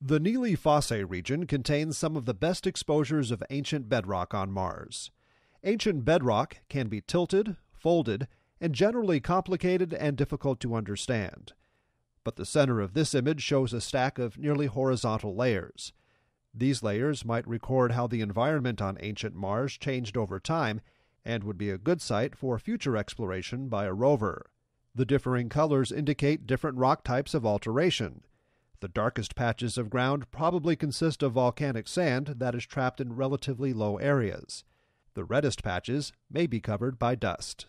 The Neely Fossae region contains some of the best exposures of ancient bedrock on Mars. Ancient bedrock can be tilted, folded, and generally complicated and difficult to understand. But the center of this image shows a stack of nearly horizontal layers. These layers might record how the environment on ancient Mars changed over time and would be a good site for future exploration by a rover. The differing colors indicate different rock types of alteration. The darkest patches of ground probably consist of volcanic sand that is trapped in relatively low areas. The reddest patches may be covered by dust.